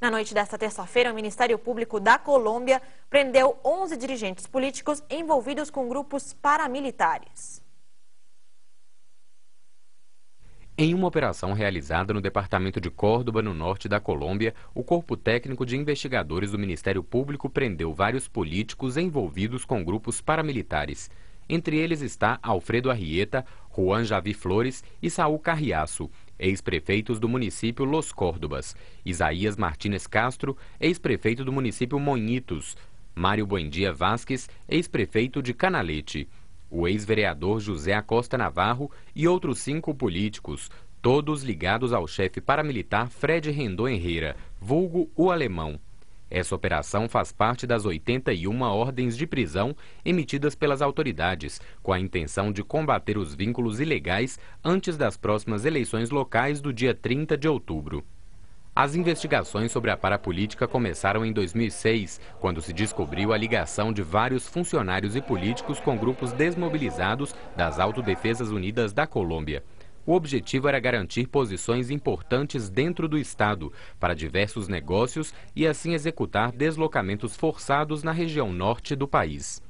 Na noite desta terça-feira, o Ministério Público da Colômbia prendeu 11 dirigentes políticos envolvidos com grupos paramilitares. Em uma operação realizada no departamento de Córdoba, no norte da Colômbia, o Corpo Técnico de Investigadores do Ministério Público prendeu vários políticos envolvidos com grupos paramilitares. Entre eles está Alfredo Arrieta, Juan Javi Flores e Saul Carriaço ex-prefeitos do município Los Córdobas, Isaías Martínez Castro, ex-prefeito do município Monhitos, Mário Buendia Vasques, ex-prefeito de Canalete, o ex-vereador José Acosta Navarro e outros cinco políticos, todos ligados ao chefe paramilitar Fred Rendon Herrera, vulgo o alemão. Essa operação faz parte das 81 ordens de prisão emitidas pelas autoridades, com a intenção de combater os vínculos ilegais antes das próximas eleições locais do dia 30 de outubro. As investigações sobre a parapolítica começaram em 2006, quando se descobriu a ligação de vários funcionários e políticos com grupos desmobilizados das Autodefesas Unidas da Colômbia. O objetivo era garantir posições importantes dentro do Estado para diversos negócios e assim executar deslocamentos forçados na região norte do país.